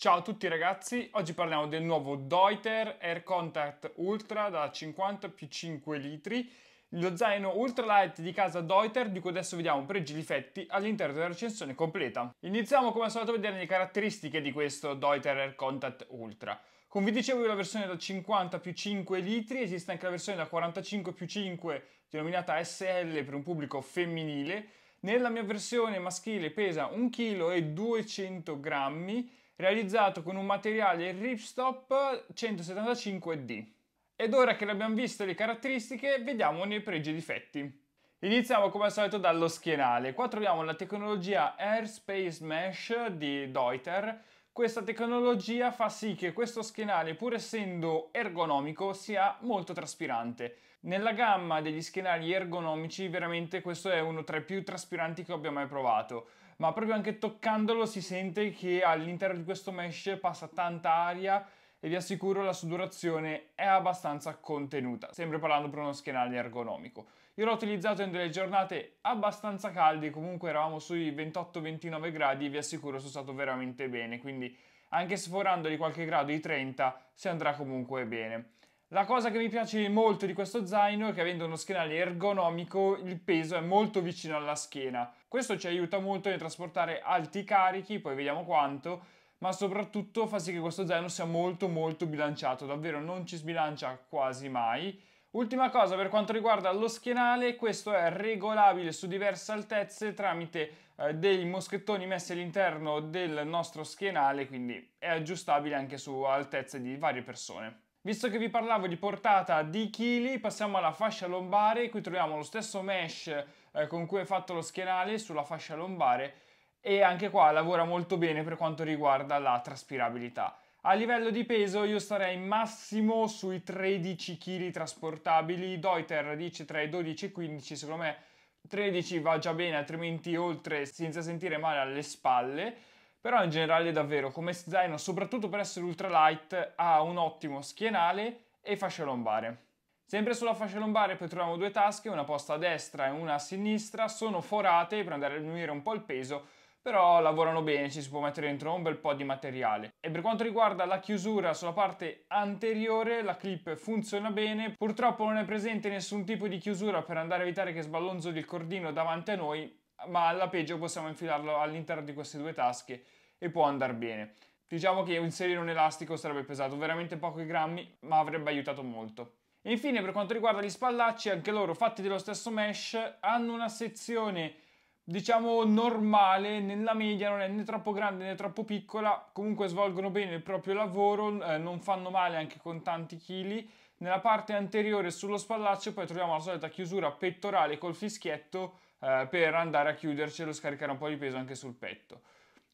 Ciao a tutti ragazzi, oggi parliamo del nuovo Deuter Air Contact Ultra da 50 più 5 litri, lo zaino ultralight di casa Deuter di cui adesso vediamo pregi e difetti all'interno della recensione completa. Iniziamo come al solito a vedere le caratteristiche di questo Deuter Air Contact Ultra. Come vi dicevo io la versione da 50 più 5 litri, esiste anche la versione da 45 più 5 denominata SL per un pubblico femminile, nella mia versione maschile pesa 1,2 kg realizzato con un materiale Ripstop 175D. Ed ora che abbiamo visto le caratteristiche, vediamo nei pregi e difetti. Iniziamo come al solito dallo schienale. Qua troviamo la tecnologia Airspace Mesh di Deuter. Questa tecnologia fa sì che questo schienale, pur essendo ergonomico, sia molto traspirante. Nella gamma degli schienali ergonomici, veramente questo è uno tra i più traspiranti che abbia mai provato ma proprio anche toccandolo si sente che all'interno di questo mesh passa tanta aria e vi assicuro la sudorazione è abbastanza contenuta, sempre parlando per uno schienale ergonomico. Io l'ho utilizzato in delle giornate abbastanza calde, comunque eravamo sui 28-29 gradi e vi assicuro sono stato veramente bene, quindi anche sforando di qualche grado i 30 si andrà comunque bene. La cosa che mi piace molto di questo zaino è che avendo uno schienale ergonomico il peso è molto vicino alla schiena. Questo ci aiuta molto nel trasportare alti carichi, poi vediamo quanto, ma soprattutto fa sì che questo zaino sia molto molto bilanciato, davvero non ci sbilancia quasi mai. Ultima cosa per quanto riguarda lo schienale, questo è regolabile su diverse altezze tramite eh, dei moschettoni messi all'interno del nostro schienale, quindi è aggiustabile anche su altezze di varie persone. Visto che vi parlavo di portata di chili, passiamo alla fascia lombare, qui troviamo lo stesso mesh eh, con cui è fatto lo schienale sulla fascia lombare e anche qua lavora molto bene per quanto riguarda la traspirabilità. A livello di peso io starei massimo sui 13 kg trasportabili, Deuter dice tra i 12 e i 15, secondo me 13 va già bene, altrimenti oltre senza sentire male alle spalle però in generale davvero come zaino, soprattutto per essere ultralight, ha un ottimo schienale e fascia lombare. Sempre sulla fascia lombare poi troviamo due tasche, una posta a destra e una a sinistra, sono forate per andare a diminuire un po' il peso, però lavorano bene, ci si può mettere dentro un bel po' di materiale. E per quanto riguarda la chiusura sulla parte anteriore, la clip funziona bene, purtroppo non è presente nessun tipo di chiusura per andare a evitare che sballonzo il cordino davanti a noi, ma alla peggio possiamo infilarlo all'interno di queste due tasche e può andare bene. Diciamo che inserire un elastico sarebbe pesato veramente pochi grammi, ma avrebbe aiutato molto. E infine, per quanto riguarda gli spallacci, anche loro, fatti dello stesso mesh, hanno una sezione diciamo normale, nella media non è né troppo grande né troppo piccola, comunque svolgono bene il proprio lavoro, eh, non fanno male anche con tanti chili. Nella parte anteriore sullo spallaccio poi troviamo la solita chiusura pettorale col fischietto eh, per andare a chiudercelo e scaricare un po' di peso anche sul petto.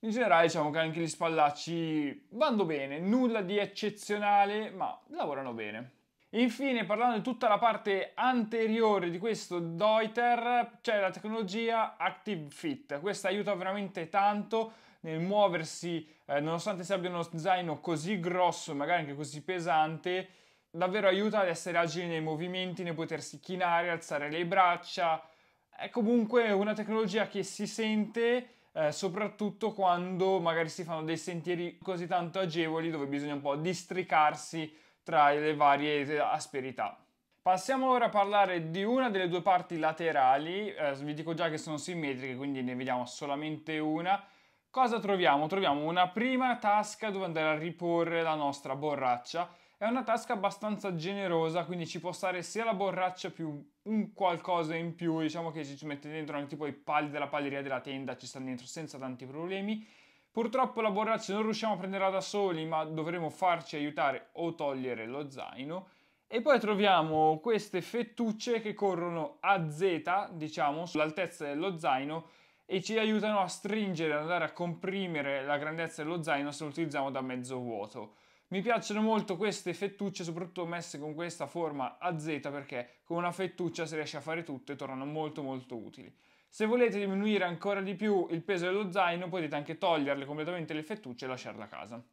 In generale diciamo che anche gli spallacci vanno bene, nulla di eccezionale, ma lavorano bene. Infine, parlando di tutta la parte anteriore di questo Deuter, c'è la tecnologia Active Fit. Questa aiuta veramente tanto nel muoversi, eh, nonostante si abbia uno zaino così grosso, magari anche così pesante, davvero aiuta ad essere agili nei movimenti, nel potersi chinare, alzare le braccia. È comunque una tecnologia che si sente eh, soprattutto quando magari si fanno dei sentieri così tanto agevoli dove bisogna un po' districarsi tra le varie eh, asperità. Passiamo ora a parlare di una delle due parti laterali, eh, vi dico già che sono simmetriche quindi ne vediamo solamente una. Cosa troviamo? Troviamo una prima tasca dove andare a riporre la nostra borraccia è una tasca abbastanza generosa, quindi ci può stare sia la borraccia più un qualcosa in più, diciamo che ci mette dentro anche tipo i pali della paleria della tenda, ci stanno dentro senza tanti problemi. Purtroppo la borraccia non riusciamo a prenderla da soli, ma dovremo farci aiutare o togliere lo zaino. E poi troviamo queste fettucce che corrono a Z, diciamo, sull'altezza dello zaino e ci aiutano a stringere, ad andare a comprimere la grandezza dello zaino se lo utilizziamo da mezzo vuoto. Mi piacciono molto queste fettucce, soprattutto messe con questa forma a Z perché con una fettuccia si riesce a fare tutto e tornano molto molto utili. Se volete diminuire ancora di più il peso dello zaino potete anche toglierle completamente le fettucce e lasciarle a casa.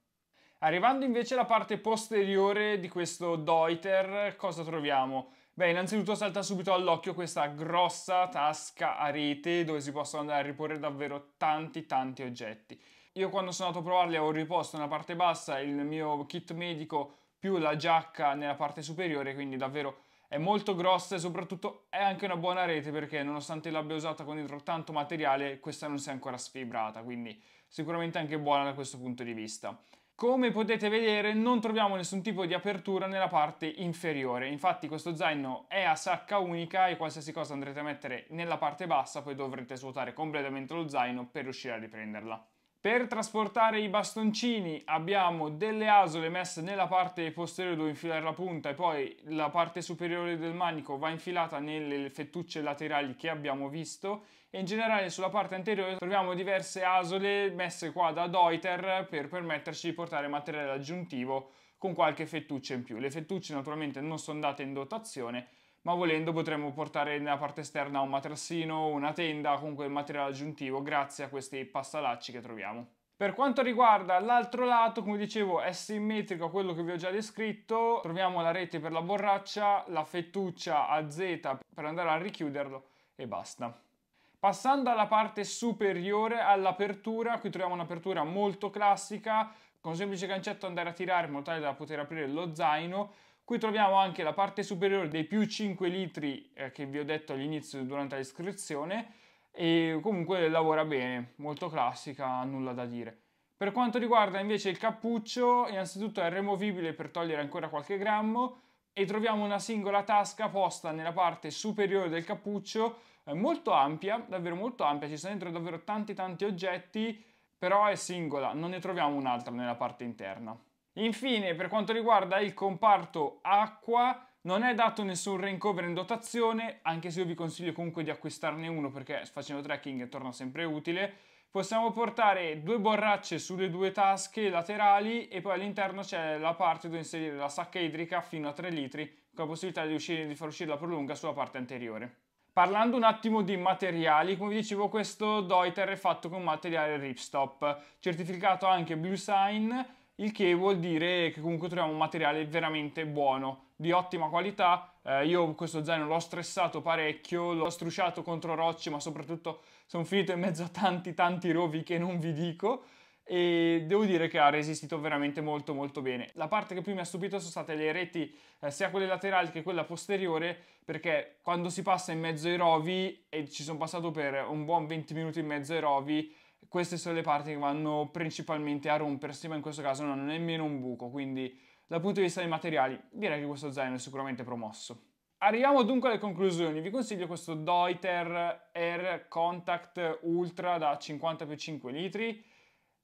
Arrivando invece alla parte posteriore di questo Deuter, cosa troviamo? Beh, innanzitutto salta subito all'occhio questa grossa tasca a rete dove si possono andare a riporre davvero tanti tanti oggetti. Io quando sono andato a provarli ho riposto nella parte bassa il mio kit medico più la giacca nella parte superiore, quindi davvero è molto grossa e soprattutto è anche una buona rete perché nonostante l'abbia usata con dentro tanto materiale, questa non si è ancora sfibrata, quindi sicuramente anche buona da questo punto di vista. Come potete vedere non troviamo nessun tipo di apertura nella parte inferiore, infatti questo zaino è a sacca unica e qualsiasi cosa andrete a mettere nella parte bassa poi dovrete svuotare completamente lo zaino per riuscire a riprenderla. Per trasportare i bastoncini abbiamo delle asole messe nella parte posteriore dove infilare la punta e poi la parte superiore del manico va infilata nelle fettucce laterali che abbiamo visto e in generale sulla parte anteriore troviamo diverse asole messe qua da Deuter per permetterci di portare materiale aggiuntivo con qualche fettuccia in più. Le fettucce naturalmente non sono date in dotazione ma volendo potremmo portare nella parte esterna un materassino, una tenda, comunque il materiale aggiuntivo grazie a questi passalacci che troviamo. Per quanto riguarda l'altro lato, come dicevo, è simmetrico a quello che vi ho già descritto. Troviamo la rete per la borraccia, la fettuccia a Z per andare a richiuderlo e basta. Passando alla parte superiore, all'apertura, qui troviamo un'apertura molto classica, con semplice gancetto andare a tirare in modo tale da poter aprire lo zaino Qui troviamo anche la parte superiore dei più 5 litri eh, che vi ho detto all'inizio durante l'iscrizione e comunque lavora bene, molto classica, nulla da dire. Per quanto riguarda invece il cappuccio, innanzitutto è removibile per togliere ancora qualche grammo e troviamo una singola tasca posta nella parte superiore del cappuccio, eh, molto ampia, davvero molto ampia, ci sono dentro davvero tanti tanti oggetti, però è singola, non ne troviamo un'altra nella parte interna. Infine, per quanto riguarda il comparto acqua, non è dato nessun rangeover in dotazione, anche se io vi consiglio comunque di acquistarne uno perché facendo trekking torna sempre utile. Possiamo portare due borracce sulle due tasche laterali e poi all'interno c'è la parte dove inserire la sacca idrica fino a 3 litri con la possibilità di, uscire, di far uscire la prolunga sulla parte anteriore. Parlando un attimo di materiali, come vi dicevo questo Deuter è fatto con materiale ripstop, certificato anche Blue Sign il che vuol dire che comunque troviamo un materiale veramente buono, di ottima qualità. Eh, io questo zaino l'ho stressato parecchio, l'ho strusciato contro rocce, ma soprattutto sono finito in mezzo a tanti tanti rovi che non vi dico e devo dire che ha resistito veramente molto molto bene. La parte che più mi ha stupito sono state le reti, eh, sia quelle laterali che quella posteriore, perché quando si passa in mezzo ai rovi, e ci sono passato per un buon 20 minuti in mezzo ai rovi, queste sono le parti che vanno principalmente a rompersi, ma in questo caso non hanno nemmeno un buco, quindi dal punto di vista dei materiali direi che questo zaino è sicuramente promosso. Arriviamo dunque alle conclusioni, vi consiglio questo Deuter Air Contact Ultra da 50 più 5 litri,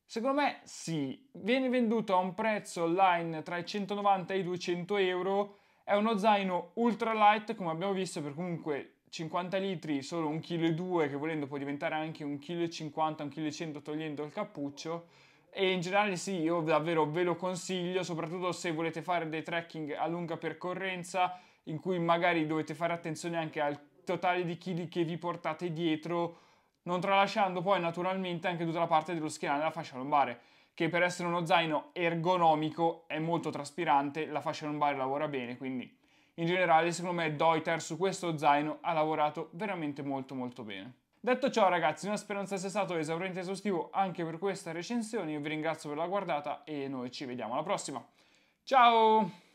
Secondo me sì, viene venduto a un prezzo online tra i 190 e i 200 euro, è uno zaino ultra light come abbiamo visto per comunque 50 litri solo 1,2 kg che volendo può diventare anche 1,50 kg, 1,100 kg togliendo il cappuccio e in generale sì, io davvero ve lo consiglio, soprattutto se volete fare dei trekking a lunga percorrenza in cui magari dovete fare attenzione anche al totale di chili che vi portate dietro, non tralasciando poi naturalmente anche tutta la parte dello schienale della fascia lombare, che per essere uno zaino ergonomico è molto traspirante, la fascia lombare lavora bene, quindi in generale, secondo me, Deuter su questo zaino ha lavorato veramente molto molto bene. Detto ciò ragazzi, una speranza sia stato esauriente e esaustivo anche per questa recensione, io vi ringrazio per la guardata e noi ci vediamo alla prossima. Ciao!